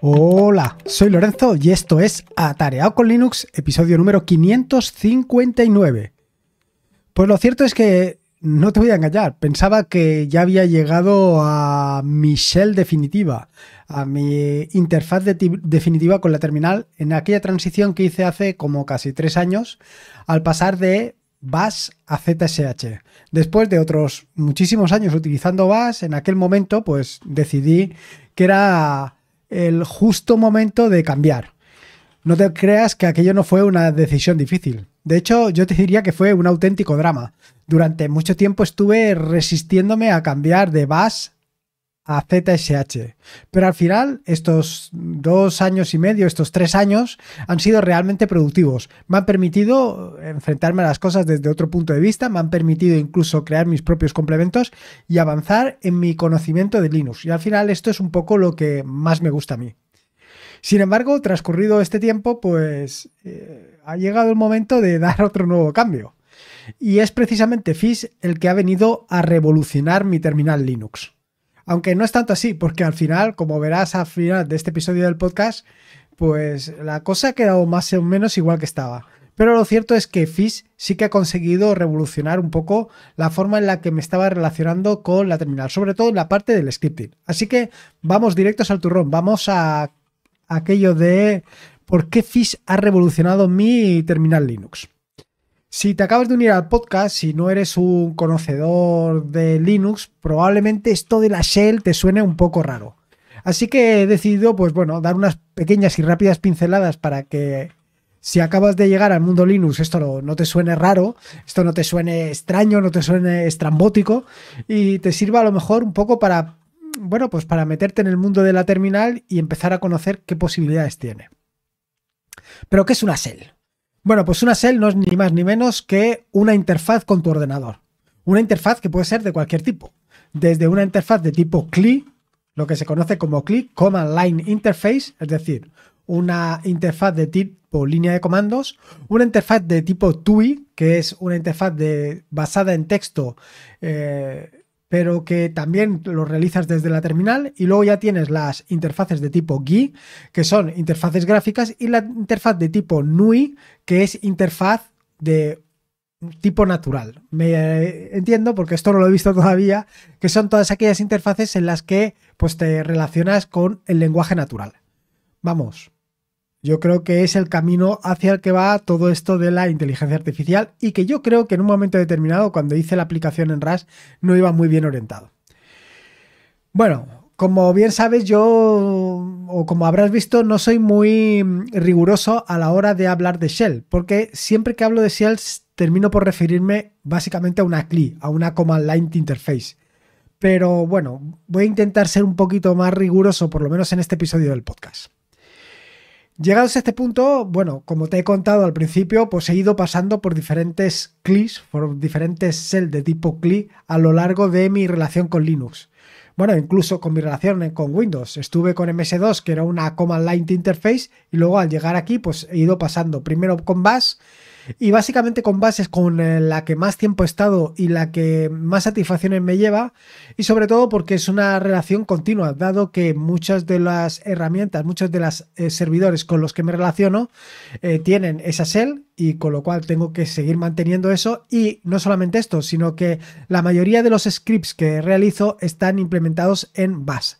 Hola, soy Lorenzo y esto es Atareado con Linux, episodio número 559. Pues lo cierto es que no te voy a engañar, pensaba que ya había llegado a mi shell definitiva, a mi interfaz definitiva con la terminal en aquella transición que hice hace como casi tres años al pasar de Bash a ZSH. Después de otros muchísimos años utilizando Bash, en aquel momento pues decidí que era el justo momento de cambiar. No te creas que aquello no fue una decisión difícil. De hecho, yo te diría que fue un auténtico drama. Durante mucho tiempo estuve resistiéndome a cambiar de base a ZSH. Pero al final, estos dos años y medio, estos tres años, han sido realmente productivos. Me han permitido enfrentarme a las cosas desde otro punto de vista, me han permitido incluso crear mis propios complementos y avanzar en mi conocimiento de Linux. Y al final esto es un poco lo que más me gusta a mí. Sin embargo, transcurrido este tiempo, pues eh, ha llegado el momento de dar otro nuevo cambio. Y es precisamente Fish el que ha venido a revolucionar mi terminal Linux. Aunque no es tanto así, porque al final, como verás al final de este episodio del podcast, pues la cosa ha quedado más o menos igual que estaba. Pero lo cierto es que Fish sí que ha conseguido revolucionar un poco la forma en la que me estaba relacionando con la terminal, sobre todo en la parte del scripting. Así que vamos directos al turrón, vamos a aquello de por qué Fish ha revolucionado mi terminal Linux. Si te acabas de unir al podcast, si no eres un conocedor de Linux, probablemente esto de la shell te suene un poco raro. Así que he decidido, pues bueno, dar unas pequeñas y rápidas pinceladas para que si acabas de llegar al mundo Linux, esto no, te suene raro, esto no te suene extraño, no te suene estrambótico y te sirva a lo mejor un poco para, bueno, pues para meterte en el mundo de la terminal y empezar a conocer qué posibilidades tiene. Pero, ¿qué es una shell? Bueno, pues una shell no es ni más ni menos que una interfaz con tu ordenador. Una interfaz que puede ser de cualquier tipo. Desde una interfaz de tipo CLI, lo que se conoce como CLI, Command Line Interface, es decir, una interfaz de tipo línea de comandos, una interfaz de tipo TUI, que es una interfaz de, basada en texto eh, pero que también lo realizas desde la terminal y luego ya tienes las interfaces de tipo GUI, que son interfaces gráficas, y la interfaz de tipo NUI, que es interfaz de tipo natural. Me entiendo, porque esto no lo he visto todavía, que son todas aquellas interfaces en las que pues, te relacionas con el lenguaje natural. Vamos, yo creo que es el camino hacia el que va todo esto de la inteligencia artificial y que yo creo que en un momento determinado, cuando hice la aplicación en RAS, no iba muy bien orientado. Bueno, como bien sabes, yo, o como habrás visto, no soy muy mm, riguroso a la hora de hablar de Shell, porque siempre que hablo de Shell termino por referirme básicamente a una CLI, a una Command Line Interface. Pero bueno, voy a intentar ser un poquito más riguroso, por lo menos en este episodio del podcast. Llegados a este punto, bueno, como te he contado al principio, pues he ido pasando por diferentes CLIs, por diferentes cells de tipo CLI a lo largo de mi relación con Linux. Bueno, incluso con mi relación eh, con Windows. Estuve con MS2, que era una Command Line Interface, y luego al llegar aquí, pues he ido pasando primero con Bash y básicamente con bases con eh, la que más tiempo he estado y la que más satisfacciones me lleva, y sobre todo porque es una relación continua, dado que muchas de las herramientas, muchos de los eh, servidores con los que me relaciono eh, tienen esa shell y con lo cual tengo que seguir manteniendo eso. Y no solamente esto, sino que la mayoría de los scripts que realizo están implementados en Bash.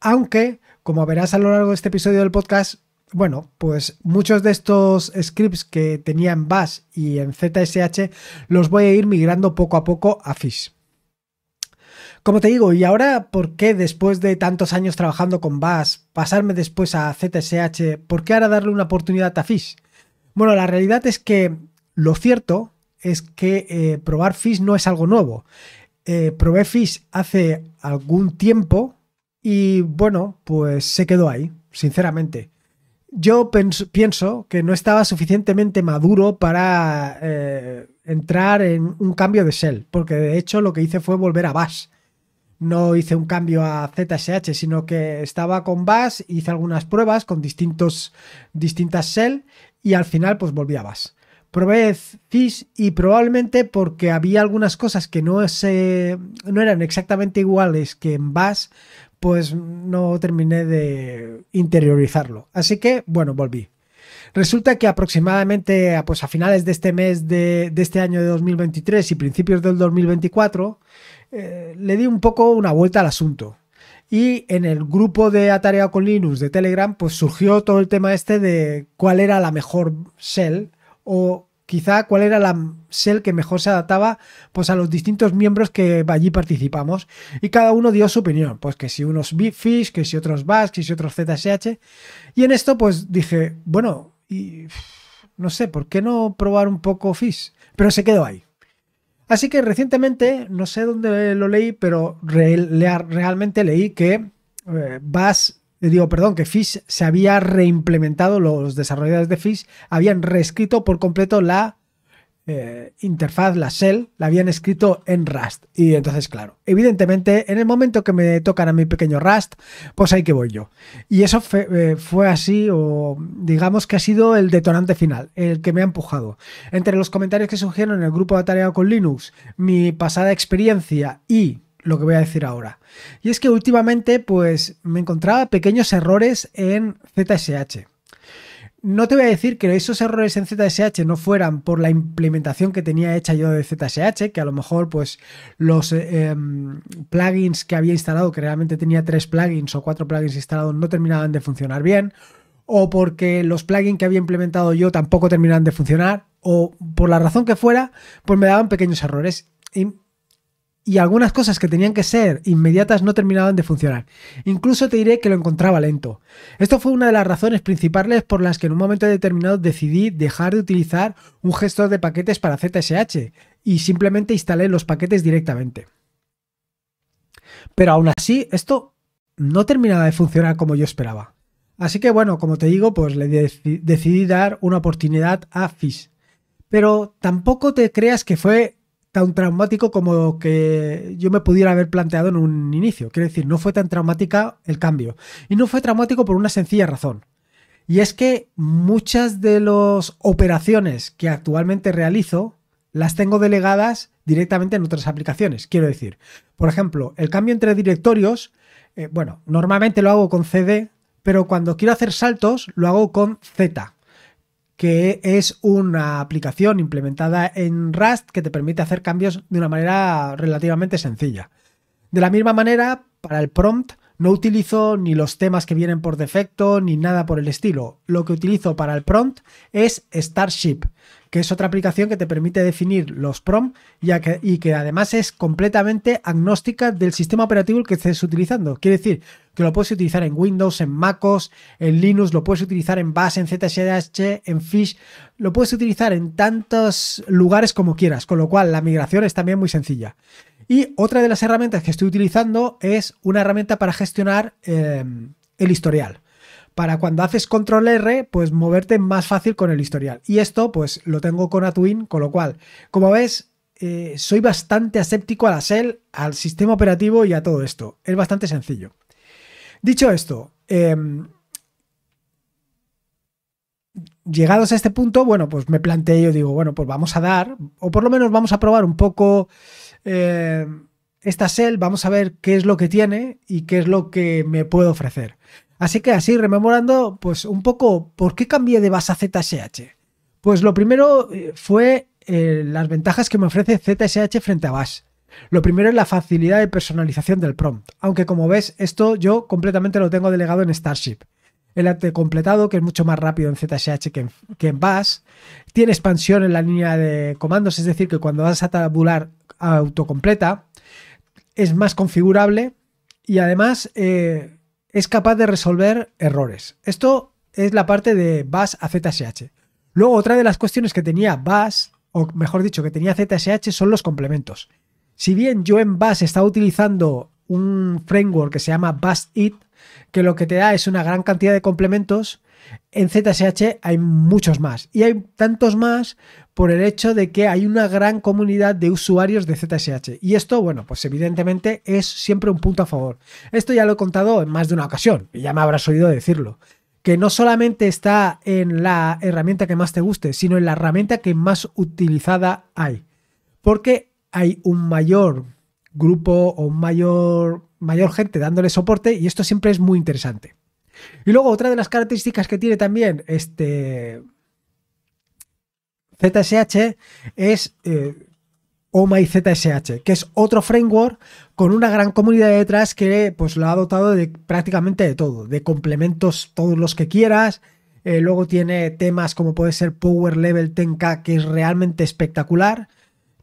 Aunque, como verás a lo largo de este episodio del podcast, bueno, pues muchos de estos scripts que tenía en Bash y en ZSH los voy a ir migrando poco a poco a Fish. Como te digo, y ahora, ¿por qué después de tantos años trabajando con Bash, pasarme después a ZSH, ¿por qué ahora darle una oportunidad a Fish? Bueno, la realidad es que lo cierto es que eh, probar Fish no es algo nuevo. Eh, probé Fish hace algún tiempo y bueno, pues se quedó ahí, sinceramente yo pienso que no estaba suficientemente maduro para eh, entrar en un cambio de shell, porque de hecho lo que hice fue volver a Bash. No hice un cambio a ZSH, sino que estaba con Bash, hice algunas pruebas con distintos, distintas shell y al final pues volví a Bash. Probé Fish y probablemente porque había algunas cosas que no, se, no eran exactamente iguales que en Bash, pues no terminé de interiorizarlo. Así que, bueno, volví. Resulta que aproximadamente ah, pues a finales de este mes de, este año de 2023 y principios del 2024, eh, le di un poco una vuelta al asunto. Y en el grupo de Atareado con Linux de Telegram, pues surgió todo el tema este de cuál era la mejor shell o quizá cuál era la SEL que mejor se adaptaba pues a los distintos miembros que allí participamos y cada uno dio su opinión, pues que si unos FISH, que si otros Bass, que si otros ZSH y en esto pues dije, bueno, y no sé, ¿por qué no probar un poco Fish? Pero se quedó ahí. Así que recientemente, no sé dónde lo leí, pero realmente leí que eh, eh, digo, perdón, que Fish se había reimplementado, los desarrolladores de Fish habían reescrito por completo la eh, interfaz, la shell, la habían escrito en Rust. Y entonces, claro, evidentemente, en el momento que me tocan a mi pequeño Rust, pues ahí que voy yo. Y eso fue, eh, así, o digamos que ha sido el detonante final, el que me ha empujado. Entre los comentarios que surgieron en el grupo de tarea con Linux, mi pasada experiencia y lo que voy a decir ahora. Y es que últimamente pues me encontraba pequeños errores en ZSH. No te voy a decir que esos errores en ZSH no fueran por la implementación que tenía hecha yo de ZSH, que a lo mejor pues los em, plugins que había instalado, que realmente tenía tres plugins o cuatro plugins instalados, no terminaban de funcionar bien, o porque los plugins que había implementado yo tampoco terminaban de funcionar, o por la razón que fuera, pues me daban pequeños errores y algunas cosas que tenían que ser inmediatas no terminaban de funcionar. Incluso te diré que lo encontraba lento. Esto fue una de las razones principales por las que en un momento determinado decidí dejar de utilizar un gestor de paquetes para ZSH y simplemente instalé los paquetes directamente. Pero aún así, esto no terminaba de funcionar como yo esperaba. Así que bueno, como te digo, pues le decidí dar una oportunidad a Fish. Pero tampoco te creas que fue tan traumático como que yo me pudiera haber planteado en un inicio. Quiero decir, no fue tan traumática el cambio. Y no fue traumático por una sencilla razón. Y es que muchas de las operaciones que actualmente realizo las tengo delegadas directamente en otras aplicaciones. Quiero decir, por ejemplo, el cambio entre directorios, eh, bueno, normalmente lo hago con CD, pero cuando quiero hacer saltos lo hago con Z que es una aplicación implementada en Rust que te permite hacer cambios de una manera relativamente sencilla. De la misma manera, para el prompt, no utilizo ni los temas que vienen por defecto ni nada por el estilo. Lo que utilizo para el prompt es Starship, que es otra aplicación que te permite definir los prompts y que además es completamente agnóstica del sistema operativo que estés utilizando. Quiere decir que lo puedes utilizar en Windows, en MacOS, en Linux, lo puedes utilizar en Bash, en ZSH, en Fish, lo puedes utilizar en tantos lugares como quieras, con lo cual la migración es también muy sencilla. Y otra de las herramientas que estoy utilizando es una herramienta para gestionar em, el historial. Para cuando haces control R, pues moverte más fácil con el historial. Y esto, pues lo tengo con Atwin, con lo cual, como ves, eh, soy bastante aséptico a la SEL, al sistema operativo y a todo esto. Es bastante sencillo. Dicho esto, em, llegados a este punto, bueno, pues me planteé yo, digo, bueno, pues vamos a dar, o por lo menos vamos a probar un poco eh, esta shell, vamos a ver qué es lo que tiene y qué es lo que me puede ofrecer. Así que así, rememorando, pues un poco, ¿por qué cambié de base a ZSH? Pues lo primero eh, fue eh, las ventajas que me ofrece ZSH frente a Bash. Lo primero es la facilidad de personalización del prompt, aunque como ves, esto yo completamente lo tengo delegado en Starship el arte completado, que es mucho más rápido en ZSH que en, que Bash. Tiene expansión en la línea de comandos, es decir, que cuando vas a tabular autocompleta, es más configurable y además eh, es capaz de resolver errores. Esto es la parte de Bash a ZSH. Luego, otra de las cuestiones que tenía Bash, o mejor dicho, que tenía ZSH, son los complementos. Si bien yo en Bash estaba utilizando un framework que se llama Bash-it que lo que te da es una gran cantidad de complementos. En ZSH hay muchos más. Y hay tantos más por el hecho de que hay una gran comunidad de usuarios de ZSH. Y esto, bueno, pues evidentemente es siempre un punto a favor. Esto ya lo he contado en más de una ocasión, y ya me habrás oído decirlo. Que no solamente está en la herramienta que más te guste, sino en la herramienta que más utilizada hay. Porque hay un mayor grupo o un mayor mayor gente dándole soporte y esto siempre es muy interesante. Y luego otra de las características que tiene también este ZSH es eh, oh my zsh que es otro framework con una gran comunidad detrás que pues lo ha dotado de prácticamente de todo, de complementos todos los que quieras. Eh, luego tiene temas como puede ser Power Level 10K, que es realmente espectacular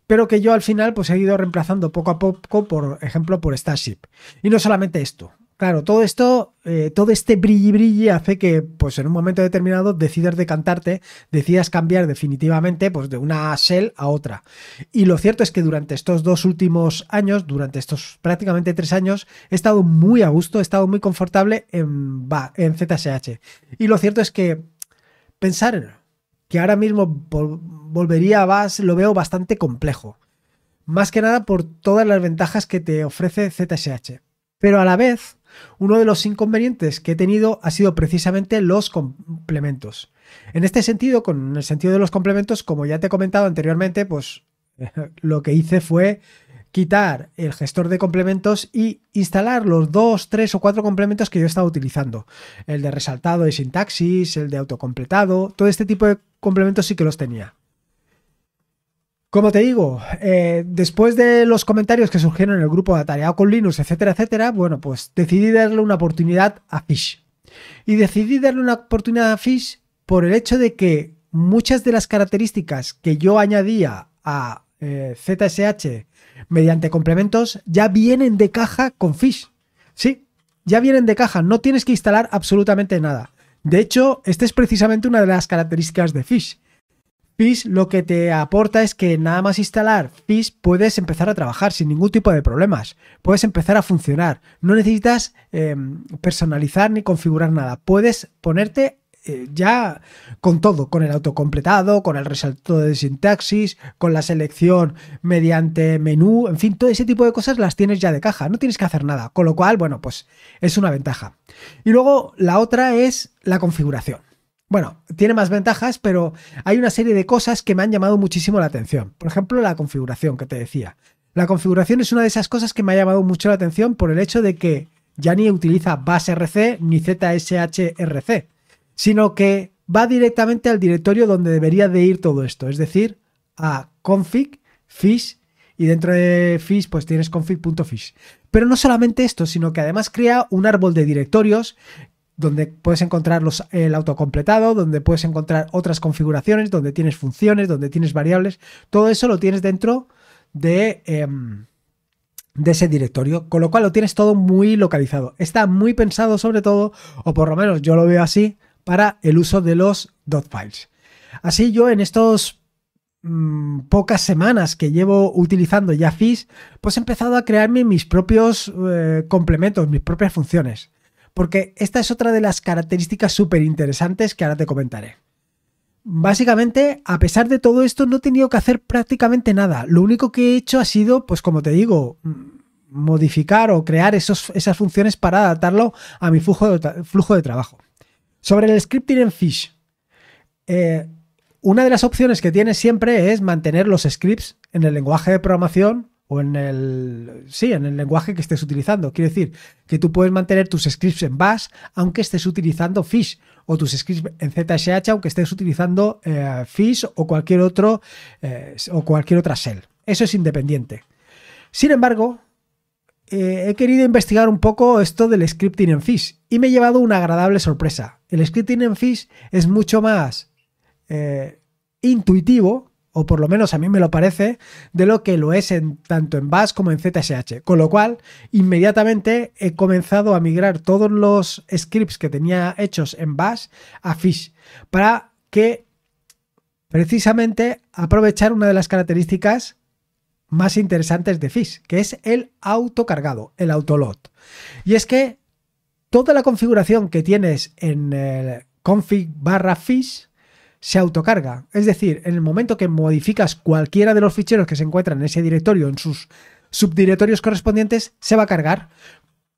pero que yo al final pues he ido reemplazando poco a poco, por ejemplo, por Starship. Y no solamente esto. Claro, todo esto, eh, todo este brilli brilli hace que, pues en un momento determinado, decidas decantarte, decidas cambiar definitivamente, pues de una shell a otra. Y lo cierto es que durante estos dos últimos años, durante estos prácticamente tres años, he estado muy a gusto, he estado muy confortable en, en ZSH. Y lo cierto es que pensar en que ahora mismo volvería a lo veo bastante complejo. Más que nada por todas las ventajas que te ofrece ZSH. Pero a la vez, uno de los inconvenientes que he tenido ha sido precisamente los complementos. En este sentido, con el sentido de los complementos, como ya te he comentado anteriormente, pues lo que hice fue quitar el gestor de complementos y instalar los dos, tres o cuatro complementos que yo estaba utilizando. El de resaltado de sintaxis, el de autocompletado, todo este tipo de complementos sí que los tenía. Como te digo, eh, después de los comentarios que surgieron en el grupo de Atareado con Linux, etcétera, etcétera, bueno, pues decidí darle una oportunidad a Fish. Y decidí darle una oportunidad a Fish por el hecho de que muchas de las características que yo añadía a ZSH eh, mediante complementos ya vienen de caja con Fish. Sí, ya vienen de caja, no tienes que instalar absolutamente nada. De hecho, esta es precisamente una de las características de Fish. Fish lo que te aporta es que nada más instalar Fish puedes empezar a trabajar sin ningún tipo de problemas. Puedes empezar a funcionar. No necesitas em, personalizar ni configurar nada. Puedes ponerte eh, ya con todo, con el autocompletado, con el resaltado de sintaxis, con la selección mediante menú, en fin, todo ese tipo de cosas las tienes ya de caja, no tienes que hacer nada, con lo cual, bueno, pues es una ventaja. Y luego la otra es la configuración. Bueno, tiene más ventajas, pero hay una serie de cosas que me han llamado muchísimo la atención. Por ejemplo, la configuración que te decía. La configuración es una de esas cosas que me ha llamado mucho la atención por el hecho de que ya ni utiliza base RC ni ZSHRC sino que va directamente al directorio donde debería de ir todo esto, es decir, a config, fish, y dentro de fish pues tienes config.fish. Pero no solamente esto, sino que además crea un árbol de directorios donde puedes encontrar los, el autocompletado, donde puedes encontrar otras configuraciones, donde tienes funciones, donde tienes variables, todo eso lo tienes dentro de, em, de ese directorio, con lo cual lo tienes todo muy localizado. Está muy pensado sobre todo, o por lo menos yo lo veo así, para el uso de los dot .files. Así yo en estos mm, pocas semanas que llevo utilizando ya pues he empezado a crearme mis propios eh, complementos, mis propias funciones. Porque esta es otra de las características súper interesantes que ahora te comentaré. Básicamente, a pesar de todo esto, no he tenido que hacer prácticamente nada. Lo único que he hecho ha sido, pues como te digo, mm, modificar o crear esas funciones para adaptarlo a mi flujo de trabajo. Sobre el scripting en Fish. Eh, una de las opciones que tienes siempre es mantener los scripts en el lenguaje de programación o en el. Sí, en el lenguaje que estés utilizando. Quiere decir que tú puedes mantener tus scripts en Bash aunque estés utilizando Fish o tus scripts en ZSH aunque estés utilizando eh, Fish o cualquier otro eh, o cualquier otra shell. Eso es independiente. Sin embargo, eh, he querido investigar un poco esto del scripting en Fish y me he llevado una agradable sorpresa. El scripting en Fish es mucho más eh, intuitivo, o por lo menos a mí me lo parece, de lo que lo es tanto en Bash como en ZSH. Con lo cual, inmediatamente he comenzado a migrar todos los scripts que tenía hechos en Bash a Fish para que precisamente aprovechar una de las características más interesantes de Fish, que es el autocargado, el autolot. Y es que toda la configuración que tienes en el config barra Fish se autocarga. Es decir, en el momento que modificas cualquiera de los ficheros que se encuentran en ese directorio, en sus subdirectorios correspondientes, se va a cargar.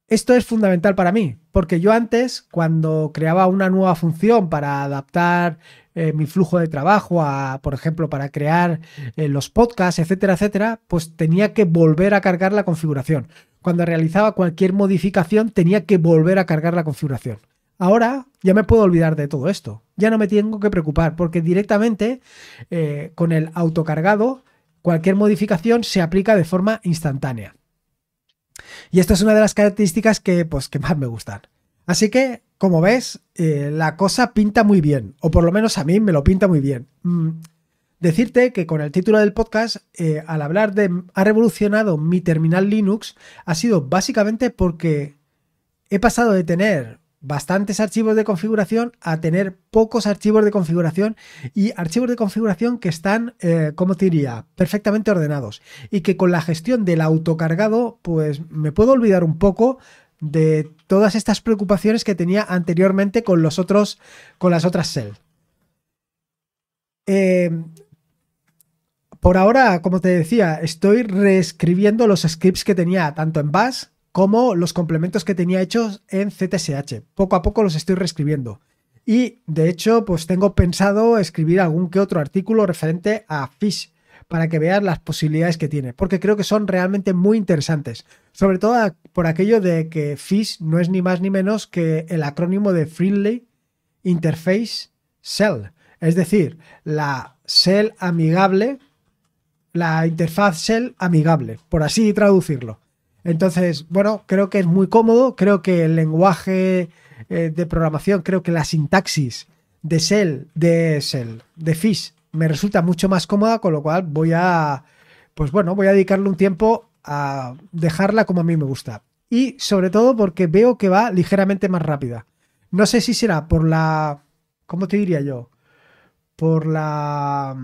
Esto es fundamental para mí, porque yo antes, cuando creaba una nueva función para adaptar eh, mi flujo de trabajo a, por ejemplo, para crear eh, los podcasts, etcétera, etcétera, pues tenía que volver a cargar la configuración. Cuando realizaba cualquier modificación, tenía que volver a cargar la configuración. Ahora ya me puedo olvidar de todo esto. Ya no me tengo que preocupar porque directamente eh, con el autocargado cualquier modificación se aplica de forma instantánea. Y esta es una de las características que, pues, que más me gustan. Así que, como ves, eh, la cosa pinta muy bien, o por lo menos a mí me lo pinta muy bien. Mm, decirte que con el título del podcast, eh, al hablar de ha revolucionado mi terminal Linux, ha sido básicamente porque he pasado de tener bastantes archivos de configuración a tener pocos archivos de configuración y archivos de configuración que están, eh, como te diría, perfectamente ordenados y que con la gestión del autocargado pues me puedo olvidar un poco de todas estas preocupaciones que tenía anteriormente con los otros, con las otras Cell. Eh, por ahora, como te decía, estoy reescribiendo los scripts que tenía tanto en Bash como los complementos que tenía hechos en CTSH. Poco a poco los estoy reescribiendo. Y de hecho, pues tengo pensado escribir algún que otro artículo referente a Fish para que veas las posibilidades que tiene, porque creo que son realmente muy interesantes, sobre todo por aquello de que Fish no es ni más ni menos que el acrónimo de Friendly Interface Cell, es decir, la cell amigable, la interfaz cell amigable, por así traducirlo. Entonces, bueno, creo que es muy cómodo, creo que el lenguaje eh, de programación, creo que la sintaxis de Shell, de de Fish, me resulta mucho más cómoda, con lo cual voy a, pues bueno, voy a dedicarle un tiempo a dejarla como a mí me gusta. Y sobre todo porque veo que va ligeramente más rápida. No sé si será por la, ¿cómo te diría yo? Por la,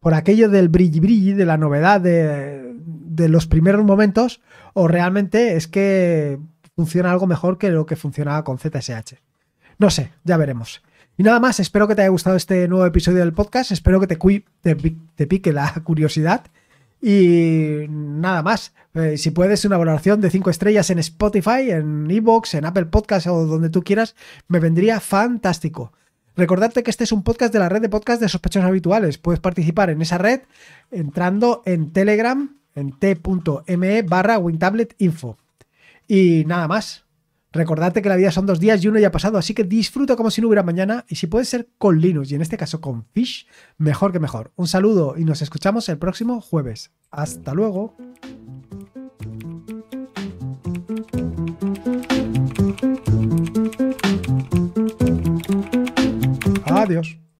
por aquello del brilli brilli, de la novedad de, de los primeros momentos o realmente es que funciona algo mejor que lo que funcionaba con ZSH. No sé, ya veremos. Y nada más, espero que te haya gustado este nuevo episodio del podcast, espero que te, pique la curiosidad y nada más, eh, si puedes una valoración de 5 estrellas en Spotify, en Evox, en Apple Podcast o donde tú quieras, me vendría fantástico. Recordarte que este es un podcast de la red de podcast de sospechosos habituales. Puedes participar en esa red entrando en Telegram en t.me barra info Y nada más. Recordarte que la vida son dos días y uno ya ha pasado, así que disfruta como si no hubiera mañana y si puede ser con Linux y en este caso con Fish, mejor que mejor. Un saludo y nos escuchamos el próximo jueves. Hasta luego. Adiós.